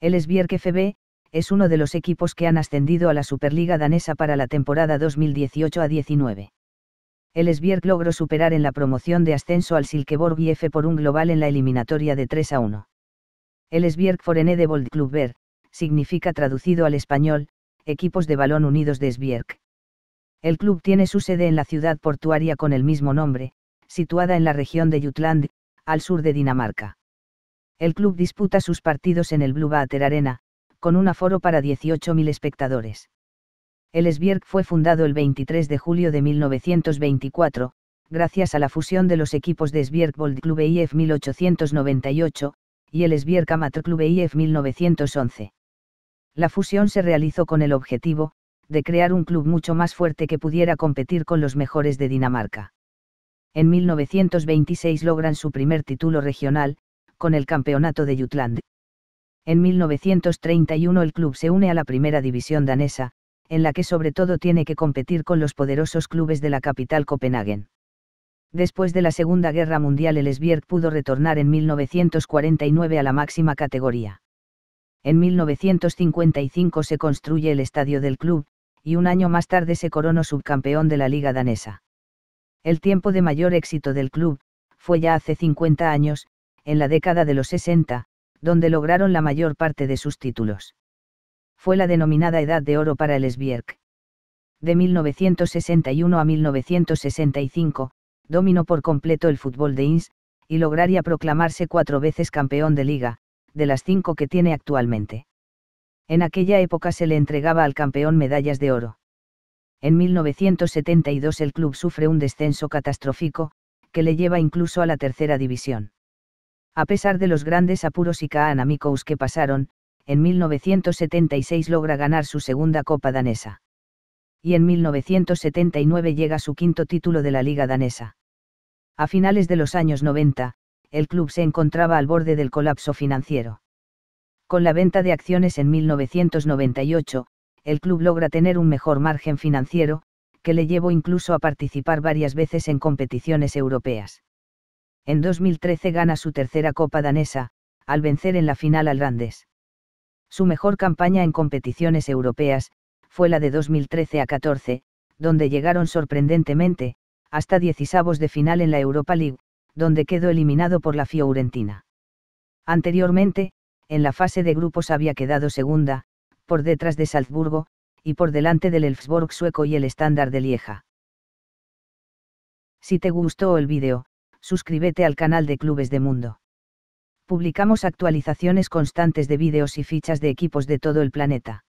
El Esbjerg FB, es uno de los equipos que han ascendido a la Superliga danesa para la temporada 2018 a 19. El Esbjerg logró superar en la promoción de ascenso al Silkeborg IF por un global en la eliminatoria de 3 a 1. El Esbjerg Forene de ver significa traducido al español, equipos de balón unidos de Svierk. El club tiene su sede en la ciudad portuaria con el mismo nombre, situada en la región de Jutland, al sur de Dinamarca. El club disputa sus partidos en el Blue Arena, con un aforo para 18.000 espectadores. El Svierk fue fundado el 23 de julio de 1924, gracias a la fusión de los equipos de Svierk Club 1898 e y el Esbjerg Amateur Club 1911. E la fusión se realizó con el objetivo, de crear un club mucho más fuerte que pudiera competir con los mejores de Dinamarca. En 1926 logran su primer título regional, con el campeonato de Jutland. En 1931 el club se une a la primera división danesa, en la que sobre todo tiene que competir con los poderosos clubes de la capital Copenhagen. Después de la Segunda Guerra Mundial el Esbjerg pudo retornar en 1949 a la máxima categoría. En 1955 se construye el estadio del club, y un año más tarde se coronó subcampeón de la liga danesa. El tiempo de mayor éxito del club, fue ya hace 50 años, en la década de los 60, donde lograron la mayor parte de sus títulos. Fue la denominada Edad de Oro para el Esbjerg. De 1961 a 1965, dominó por completo el fútbol de Ins y lograría proclamarse cuatro veces campeón de liga, de las cinco que tiene actualmente. En aquella época se le entregaba al campeón medallas de oro. En 1972 el club sufre un descenso catastrófico, que le lleva incluso a la tercera división. A pesar de los grandes apuros y Amicous que pasaron, en 1976 logra ganar su segunda Copa danesa. Y en 1979 llega su quinto título de la Liga danesa. A finales de los años 90, el club se encontraba al borde del colapso financiero. Con la venta de acciones en 1998, el club logra tener un mejor margen financiero, que le llevó incluso a participar varias veces en competiciones europeas. En 2013 gana su tercera Copa danesa, al vencer en la final al Randes. Su mejor campaña en competiciones europeas, fue la de 2013 a 14, donde llegaron sorprendentemente, hasta 16 de final en la Europa League, donde quedó eliminado por la Fiorentina. Anteriormente, en la fase de grupos había quedado segunda, por detrás de Salzburgo, y por delante del Elfsborg sueco y el estándar de Lieja. Si te gustó el vídeo, suscríbete al canal de Clubes de Mundo. Publicamos actualizaciones constantes de vídeos y fichas de equipos de todo el planeta.